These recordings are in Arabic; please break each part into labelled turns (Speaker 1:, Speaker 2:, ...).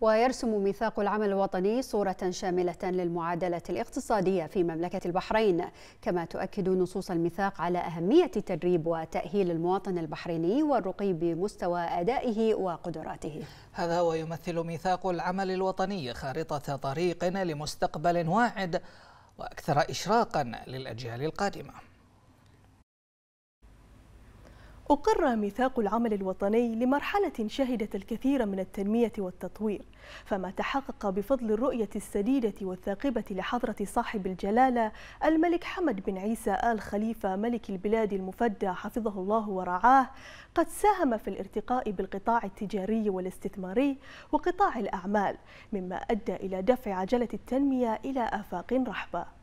Speaker 1: ويرسم ميثاق العمل الوطني صورة شاملة للمعادلة الاقتصادية في مملكة البحرين كما تؤكد نصوص الميثاق على أهمية تدريب وتأهيل المواطن البحريني والرقي بمستوى أدائه وقدراته هذا ويمثل ميثاق العمل الوطني خارطة طريق لمستقبل واعد وأكثر إشراقا للأجيال القادمة أقر ميثاق العمل الوطني لمرحلة شهدت الكثير من التنمية والتطوير فما تحقق بفضل الرؤية السديدة والثاقبة لحضرة صاحب الجلالة الملك حمد بن عيسى آل خليفة ملك البلاد المفدى حفظه الله ورعاه قد ساهم في الارتقاء بالقطاع التجاري والاستثماري وقطاع الأعمال مما أدى إلى دفع عجلة التنمية إلى آفاق رحبة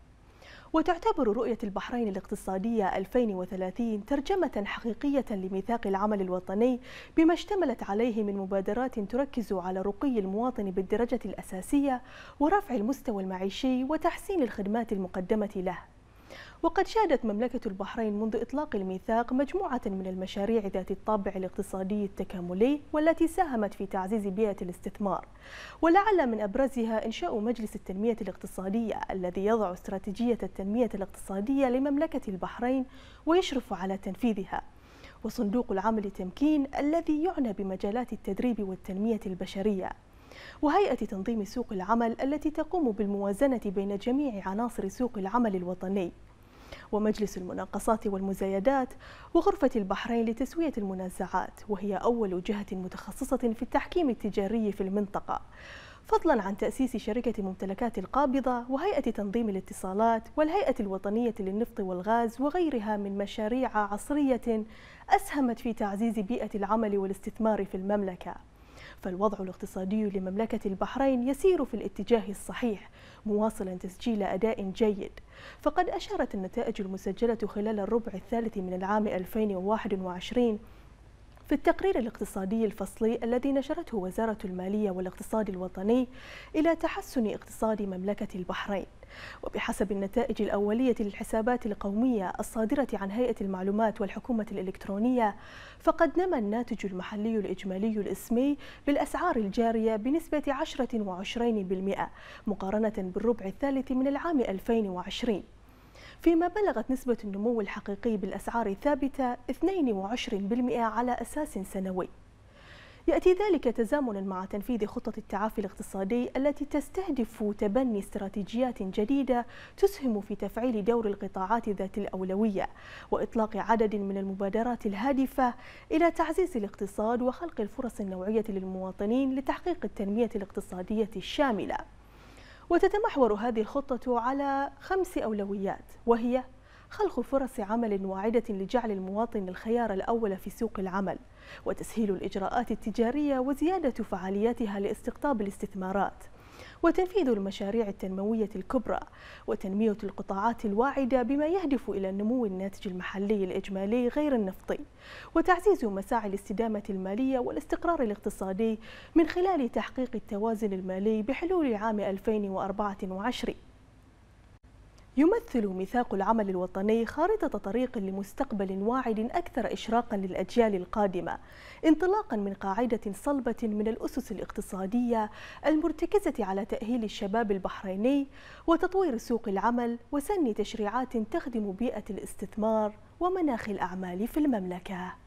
Speaker 1: وتعتبر رؤية البحرين الاقتصادية 2030 ترجمة حقيقية لميثاق العمل الوطني بما اشتملت عليه من مبادرات تركز على رقي المواطن بالدرجة الأساسية ورفع المستوى المعيشي وتحسين الخدمات المقدمة له وقد شهدت مملكة البحرين منذ إطلاق الميثاق مجموعة من المشاريع ذات الطابع الاقتصادي التكاملي والتي ساهمت في تعزيز بيئة الاستثمار ولعل من أبرزها إنشاء مجلس التنمية الاقتصادية الذي يضع استراتيجية التنمية الاقتصادية لمملكة البحرين ويشرف على تنفيذها وصندوق العمل التمكين الذي يعنى بمجالات التدريب والتنمية البشرية وهيئة تنظيم سوق العمل التي تقوم بالموازنة بين جميع عناصر سوق العمل الوطني ومجلس المناقصات والمزايدات وغرفة البحرين لتسوية المنازعات وهي أول جهة متخصصة في التحكيم التجاري في المنطقة فضلا عن تأسيس شركة ممتلكات القابضة وهيئة تنظيم الاتصالات والهيئة الوطنية للنفط والغاز وغيرها من مشاريع عصرية أسهمت في تعزيز بيئة العمل والاستثمار في المملكة فالوضع الاقتصادي لمملكة البحرين يسير في الاتجاه الصحيح مواصلا تسجيل أداء جيد فقد أشارت النتائج المسجلة خلال الربع الثالث من العام 2021 في التقرير الاقتصادي الفصلي الذي نشرته وزارة المالية والاقتصاد الوطني إلى تحسن اقتصاد مملكة البحرين وبحسب النتائج الأولية للحسابات القومية الصادرة عن هيئة المعلومات والحكومة الإلكترونية فقد نمى الناتج المحلي الإجمالي الإسمي بالأسعار الجارية بنسبة 10 مقارنة بالربع الثالث من العام 2020 فيما بلغت نسبة النمو الحقيقي بالأسعار الثابتة 22% على أساس سنوي يأتي ذلك تزامنا مع تنفيذ خطة التعافي الاقتصادي التي تستهدف تبني استراتيجيات جديدة تسهم في تفعيل دور القطاعات ذات الأولوية وإطلاق عدد من المبادرات الهادفة إلى تعزيز الاقتصاد وخلق الفرص النوعية للمواطنين لتحقيق التنمية الاقتصادية الشاملة وتتمحور هذه الخطة على خمس أولويات وهي خلق فرص عمل واعدة لجعل المواطن الخيار الأول في سوق العمل وتسهيل الإجراءات التجارية وزيادة فعالياتها لاستقطاب الاستثمارات وتنفيذ المشاريع التنموية الكبرى وتنمية القطاعات الواعدة بما يهدف إلى نمو الناتج المحلي الإجمالي غير النفطي وتعزيز مساعي الاستدامة المالية والاستقرار الاقتصادي من خلال تحقيق التوازن المالي بحلول عام 2024 يمثل ميثاق العمل الوطني خارطة طريق لمستقبل واعد أكثر إشراقا للأجيال القادمة انطلاقا من قاعدة صلبة من الأسس الاقتصادية المرتكزة على تأهيل الشباب البحريني وتطوير سوق العمل وسن تشريعات تخدم بيئة الاستثمار ومناخ الأعمال في المملكة